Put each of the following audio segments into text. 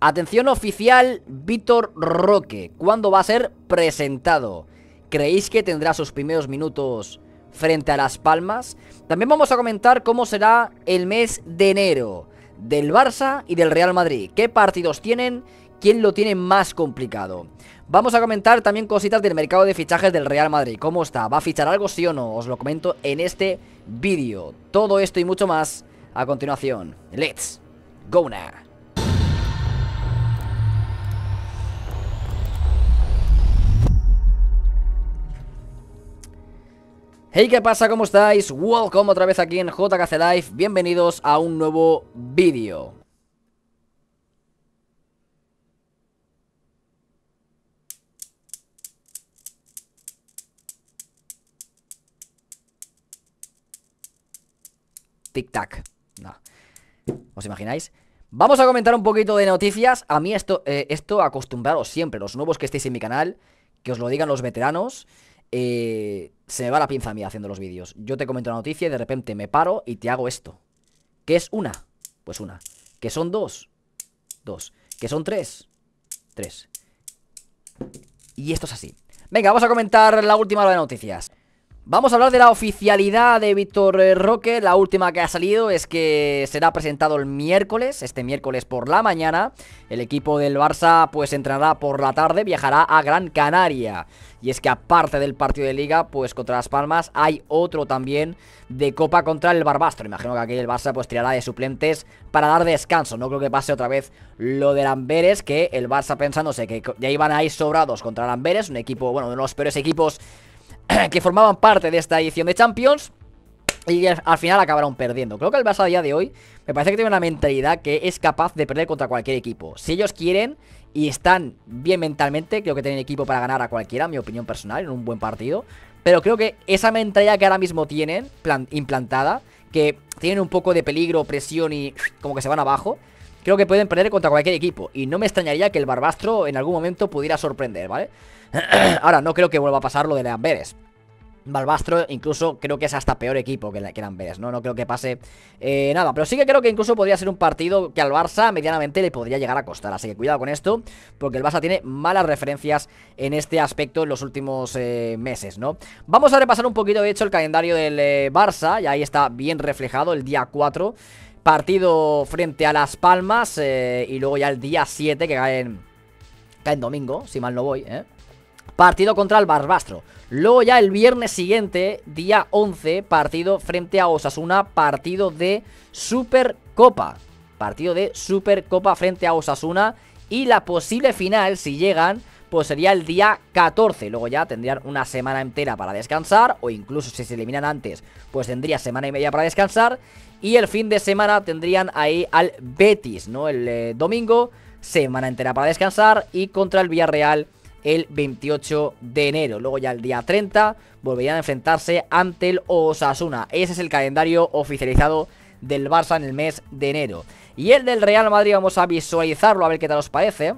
Atención oficial, Víctor Roque. ¿Cuándo va a ser presentado? ¿Creéis que tendrá sus primeros minutos frente a Las Palmas? También vamos a comentar cómo será el mes de enero del Barça y del Real Madrid. ¿Qué partidos tienen? ¿Quién lo tiene más complicado? Vamos a comentar también cositas del mercado de fichajes del Real Madrid. ¿Cómo está? ¿Va a fichar algo sí o no? Os lo comento en este vídeo. Todo esto y mucho más a continuación. Let's go now. Hey, ¿qué pasa? ¿Cómo estáis? Welcome otra vez aquí en JKC Live. Bienvenidos a un nuevo vídeo. Tic-tac. ¿Os imagináis? Vamos a comentar un poquito de noticias. A mí esto, eh, esto acostumbraros siempre, los nuevos que estéis en mi canal, que os lo digan los veteranos. Eh, se me va la pinza a mí haciendo los vídeos. Yo te comento una noticia y de repente me paro y te hago esto. que es una? Pues una. que son dos? Dos. que son tres? Tres. Y esto es así. Venga, vamos a comentar la última hora de noticias. Vamos a hablar de la oficialidad de Víctor eh, Roque. La última que ha salido es que será presentado el miércoles, este miércoles por la mañana. El equipo del Barça pues entrará por la tarde, viajará a Gran Canaria. Y es que aparte del partido de liga, pues contra Las Palmas hay otro también de Copa contra el Barbastro. Imagino que aquí el Barça pues tirará de suplentes para dar descanso. No creo que pase otra vez lo de Amberes, que el Barça pensándose que ya iban ir sobrados contra el un equipo, bueno, uno de los peores equipos que formaban parte de esta edición de Champions y al final acabaron perdiendo. Creo que el Barça a día de hoy me parece que tiene una mentalidad que es capaz de perder contra cualquier equipo. Si ellos quieren y están bien mentalmente, creo que tienen equipo para ganar a cualquiera, mi opinión personal, en un buen partido. Pero creo que esa mentalidad que ahora mismo tienen, implantada, que tienen un poco de peligro, presión y como que se van abajo, creo que pueden perder contra cualquier equipo. Y no me extrañaría que el Barbastro en algún momento pudiera sorprender, ¿vale? Ahora, no creo que vuelva a pasar lo de Amberes. Barbastro incluso creo que es hasta peor equipo que, el Amberes, ¿no? No creo que pase eh, nada, pero sí que creo que incluso podría ser un partido que al Barça medianamente le podría llegar a costar, así que cuidado con esto, porque el Barça tiene malas referencias en este aspecto en los últimos eh, meses, ¿no? Vamos a repasar un poquito, de hecho, el calendario del eh, Barça, y ahí está bien reflejado el día 4 Partido frente a Las Palmas eh, y luego ya el día 7 que caen. en, domingo, si mal no voy, ¿eh? Partido contra el Barbastro. Luego ya el viernes siguiente, día 11, partido frente a Osasuna, partido de Supercopa. Partido de Supercopa frente a Osasuna y la posible final, si llegan, pues sería el día 14. Luego ya tendrían una semana entera para descansar, o incluso si se eliminan antes, pues tendría semana y media para descansar. Y el fin de semana tendrían ahí al Betis, ¿no? El eh, domingo, semana entera para descansar y contra el Villarreal el 28 de enero. Luego ya el día 30 volverían a enfrentarse ante el Osasuna. Ese es el calendario oficializado del Barça en el mes de enero. Y el del Real Madrid vamos a visualizarlo a ver qué tal os parece.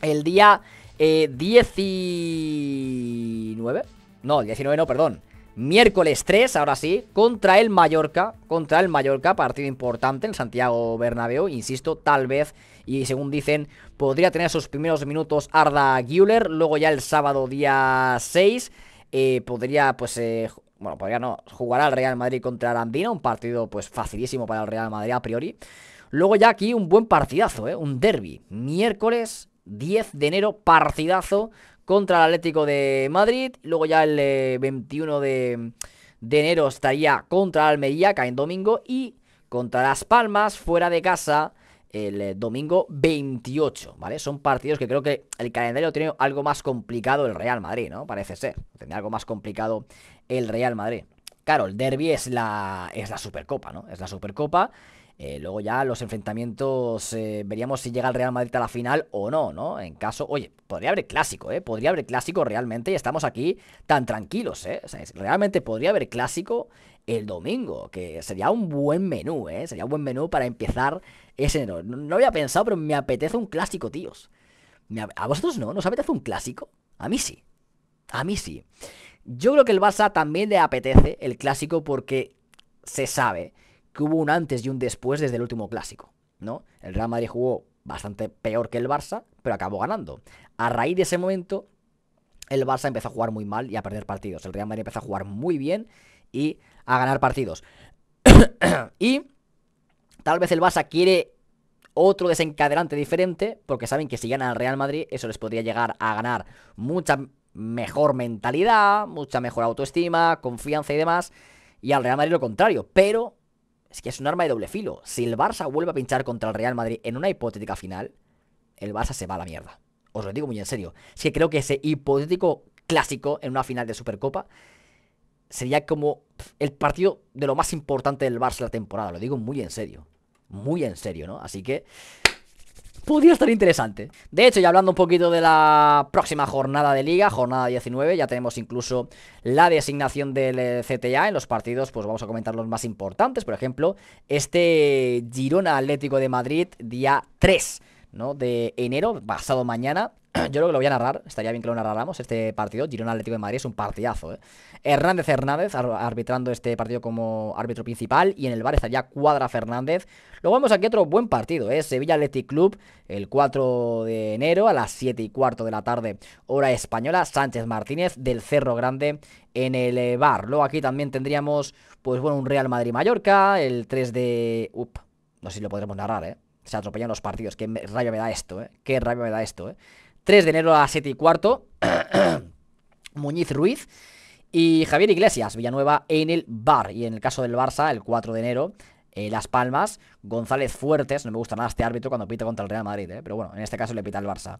El día eh, 19. No, 19 no, perdón. Miércoles 3, ahora sí, contra el Mallorca. Contra el Mallorca, partido importante en Santiago Bernabéu. Insisto, tal vez, y según dicen, podría tener sus primeros minutos Arda Güler. Luego ya el sábado día 6, eh, podría pues eh, bueno, podría no, Jugar al Real Madrid contra Arandina, un partido pues facilísimo para el Real Madrid a priori. Luego ya aquí un buen partidazo, ¿eh? un derby. Miércoles 10 de enero, partidazo contra el Atlético de Madrid. Luego ya el 21 eh, de, de, enero estaría contra Almería, cae en domingo. Y contra Las Palmas, fuera de casa, el eh, domingo 28, ¿vale? Son partidos que creo que el calendario tiene algo más complicado el Real Madrid, ¿no? Parece ser. tiene algo más complicado el Real Madrid. Claro, el derby es la, es la Supercopa, ¿no? Es la Supercopa. Eh, luego ya los enfrentamientos, eh, veríamos si llega el Real Madrid a la final o no, ¿no? En caso, oye, podría haber clásico, ¿eh? Podría haber clásico realmente y estamos aquí tan tranquilos, ¿eh? realmente podría haber clásico el domingo, que sería un buen menú, ¿eh? Sería un buen menú para empezar ese No, no había pensado, pero me apetece un clásico, tíos. ¿A vosotros no? ¿Nos apetece un clásico? A mí sí. A mí sí. Yo creo que el Barça también le apetece el clásico porque se sabe que hubo un antes y un después desde el último clásico, ¿no? El Real Madrid jugó bastante peor que el Barça, pero acabó ganando. A raíz de ese momento, el Barça empezó a jugar muy mal y a perder partidos. El Real Madrid empezó a jugar muy bien y a ganar partidos. y tal vez el Barça quiere otro desencadenante diferente, porque saben que si ganan al Real Madrid, eso les podría llegar a ganar mucha mejor mentalidad, mucha mejor autoestima, confianza y demás. Y al Real Madrid lo contrario, pero es que es un arma de doble filo. Si el Barça vuelve a pinchar contra el Real Madrid en una hipotética final, el Barça se va a la mierda. Os lo digo muy en serio. Es que creo que ese hipotético clásico en una final de Supercopa sería como el partido de lo más importante del Barça la temporada. Lo digo muy en serio. Muy en serio, ¿no? Así que podría estar interesante. De hecho, ya hablando un poquito de la próxima jornada de liga, jornada 19, ya tenemos incluso la designación del eh, CTA en los partidos, pues vamos a comentar los más importantes, por ejemplo, este Girona Atlético de Madrid día 3 de enero, pasado mañana. Yo creo que lo voy a narrar, estaría bien que lo narráramos, este partido. Girona Atlético de Madrid es un partidazo. ¿eh? Hernández Hernández arbitrando este partido como árbitro principal y en el bar ya Cuadra Fernández. Luego vemos aquí otro buen partido, ¿eh? Sevilla Athletic Club el 4 de enero a las 7 y cuarto de la tarde, hora española. Sánchez Martínez del Cerro Grande en el bar. Luego aquí también tendríamos, pues bueno, un Real Madrid-Mallorca, el 3 de... Up, no sé si lo podremos narrar, ¿eh? Se atropellan los partidos. Qué rabia me da esto, ¿eh? Qué rayo me da esto, ¿eh? 3 de enero a 7 y cuarto. Muñiz Ruiz. Y Javier Iglesias, Villanueva en el Bar. Y en el caso del Barça, el 4 de enero, eh, Las Palmas, González Fuertes, no me gusta nada este árbitro cuando pita contra el Real Madrid, eh, pero bueno, en este caso le pita al Barça.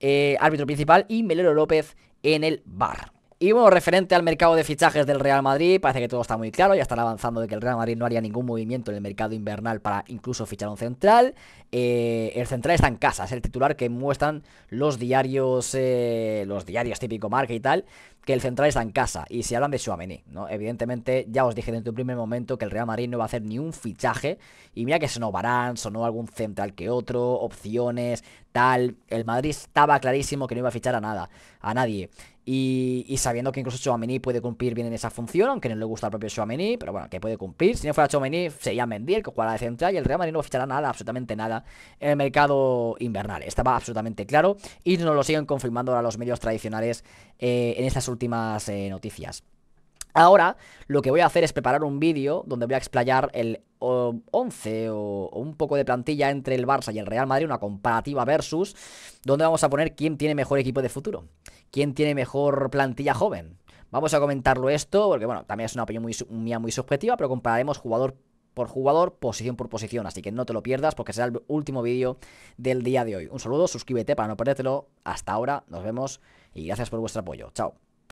Eh, árbitro principal y Melero López en el Bar. Y bueno, referente al mercado de fichajes del Real Madrid, parece que todo está muy claro, ya están avanzando de que el Real Madrid no haría ningún movimiento en el mercado invernal para incluso fichar un central. Eh, el central está en casa, es el titular que muestran los diarios, eh, los diarios típico marca y tal, que el central está en casa. Y si hablan de Suamení, ¿no? Evidentemente, ya os dije desde un primer momento que el Real Madrid no va a hacer ni un fichaje. Y mira que sonó Barán, sonó algún central que otro, opciones, tal. El Madrid estaba clarísimo que no iba a fichar a nada, a nadie. Y, sabiendo que incluso Chouameni puede cumplir bien en esa función, aunque no le gusta al propio Chouameni, pero bueno, que puede cumplir. Si no fuera Chouameni, sería el que jugará de central, y el Real Madrid no fichará nada, absolutamente nada, en el mercado invernal. Estaba absolutamente claro, y nos lo siguen confirmando ahora los medios tradicionales eh, en estas últimas eh, noticias. Ahora lo que voy a hacer es preparar un vídeo donde voy a explayar el 11 o, un poco de plantilla entre el Barça y el Real Madrid, una comparativa versus, donde vamos a poner quién tiene mejor equipo de futuro, quién tiene mejor plantilla joven. Vamos a comentarlo esto, porque bueno, también es una opinión muy, mía muy subjetiva, pero compararemos jugador por jugador, posición por posición, así que no te lo pierdas porque será el último vídeo del día de hoy. Un saludo, suscríbete para no perdértelo. Hasta ahora, nos vemos y gracias por vuestro apoyo. Chao.